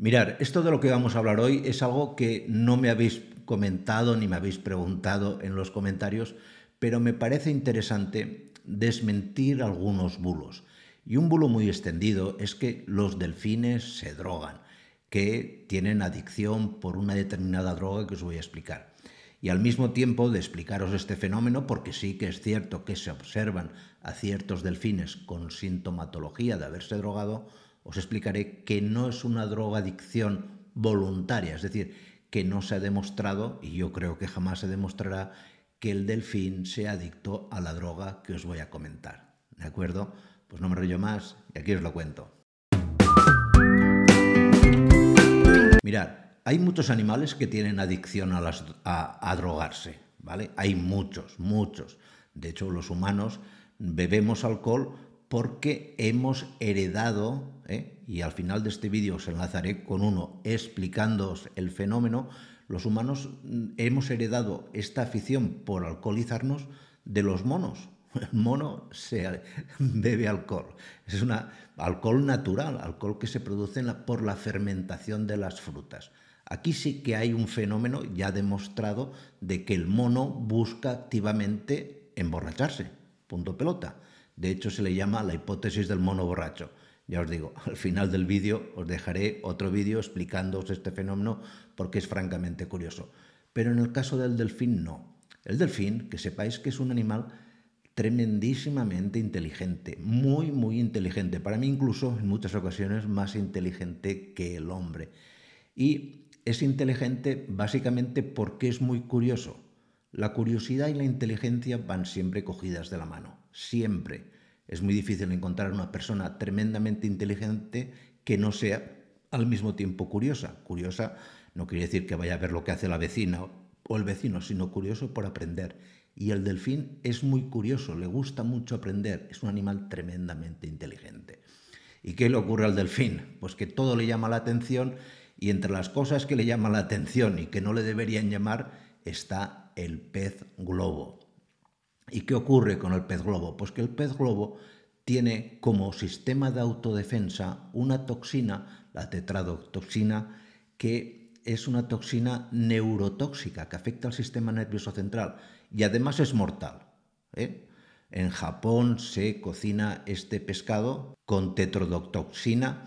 Mirar, esto de lo que vamos a hablar hoy es algo que no me habéis comentado ni me habéis preguntado en los comentarios, pero me parece interesante desmentir algunos bulos. Y un bulo muy extendido es que los delfines se drogan, que tienen adicción por una determinada droga que os voy a explicar. Y al mismo tiempo de explicaros este fenómeno, porque sí que es cierto que se observan a ciertos delfines con sintomatología de haberse drogado, os explicaré que no es una drogadicción voluntaria, es decir, que no se ha demostrado, y yo creo que jamás se demostrará, que el delfín sea adicto a la droga que os voy a comentar. ¿De acuerdo? Pues no me rollo más y aquí os lo cuento. Mirad, hay muchos animales que tienen adicción a, a drogarse, ¿vale? Hay muchos, muchos. De hecho, los humanos bebemos alcohol porque hemos heredado, ¿eh? y al final de este vídeo os enlazaré con uno explicándoos el fenómeno, los humanos mm, hemos heredado esta afición por alcoholizarnos de los monos. El mono se bebe alcohol. Es un alcohol natural, alcohol que se produce por la fermentación de las frutas. Aquí sí que hay un fenómeno ya demostrado de que el mono busca activamente emborracharse. Punto pelota. De hecho, se le llama la hipótesis del mono borracho. Ya os digo, al final del vídeo os dejaré otro vídeo explicándoos este fenómeno porque es francamente curioso. Pero en el caso del delfín no. El delfín, que sepáis que es un animal tremendísimamente inteligente, muy, muy inteligente. Para mí incluso en muchas ocasiones más inteligente que el hombre. Y es inteligente básicamente porque es muy curioso. La curiosidad y la inteligencia van siempre cogidas de la mano siempre. Es muy difícil encontrar una persona tremendamente inteligente que no sea al mismo tiempo curiosa. Curiosa no quiere decir que vaya a ver lo que hace la vecina o el vecino, sino curioso por aprender. Y el delfín es muy curioso, le gusta mucho aprender, es un animal tremendamente inteligente. ¿Y qué le ocurre al delfín? Pues que todo le llama la atención y entre las cosas que le llama la atención y que no le deberían llamar está el pez globo. ¿Y qué ocurre con el pez globo? Pues que el pez globo tiene como sistema de autodefensa una toxina, la tetradotoxina, que es una toxina neurotóxica que afecta al sistema nervioso central y además es mortal. ¿eh? En Japón se cocina este pescado con tetrodotoxina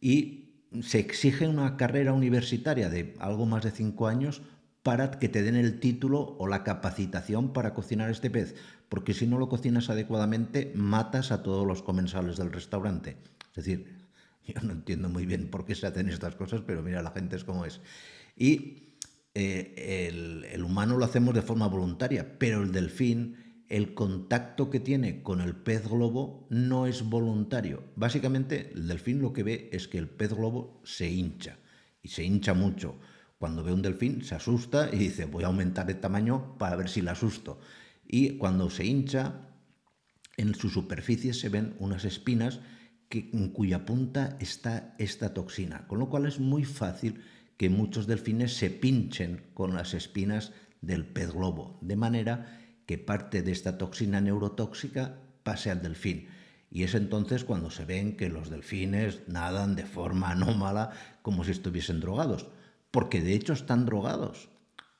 y se exige una carrera universitaria de algo más de cinco años para que te den el título o la capacitación para cocinar este pez, porque si no lo cocinas adecuadamente matas a todos los comensales del restaurante. Es decir, yo no entiendo muy bien por qué se hacen estas cosas, pero mira, la gente es como es. Y eh, el, el humano lo hacemos de forma voluntaria, pero el delfín, el contacto que tiene con el pez globo no es voluntario. Básicamente, el delfín lo que ve es que el pez globo se hincha, y se hincha mucho cuando ve un delfín se asusta y dice voy a aumentar el tamaño para ver si le asusto. Y cuando se hincha, en su superficie se ven unas espinas que, en cuya punta está esta toxina, con lo cual es muy fácil que muchos delfines se pinchen con las espinas del pez globo, de manera que parte de esta toxina neurotóxica pase al delfín. Y es entonces cuando se ven que los delfines nadan de forma anómala como si estuviesen drogados porque de hecho están drogados.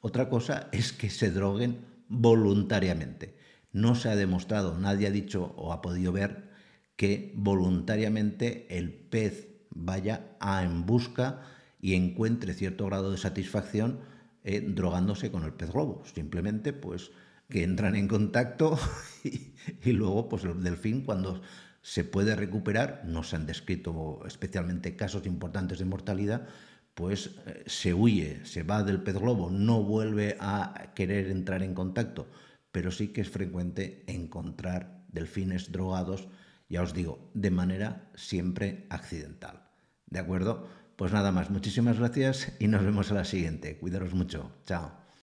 Otra cosa es que se droguen voluntariamente. No se ha demostrado, nadie ha dicho o ha podido ver que voluntariamente el pez vaya a en busca y encuentre cierto grado de satisfacción eh, drogándose con el pez globo. Simplemente, pues, que entran en contacto y, luego, pues, el delfín, cuando se puede recuperar, no se han descrito especialmente casos importantes de mortalidad, pues eh, se huye, se va del pez globo, no vuelve a querer entrar en contacto, pero sí que es frecuente encontrar delfines drogados, ya os digo, de manera siempre accidental. ¿De acuerdo? Pues nada más, muchísimas gracias y nos vemos a la siguiente. Cuidaros mucho. Chao.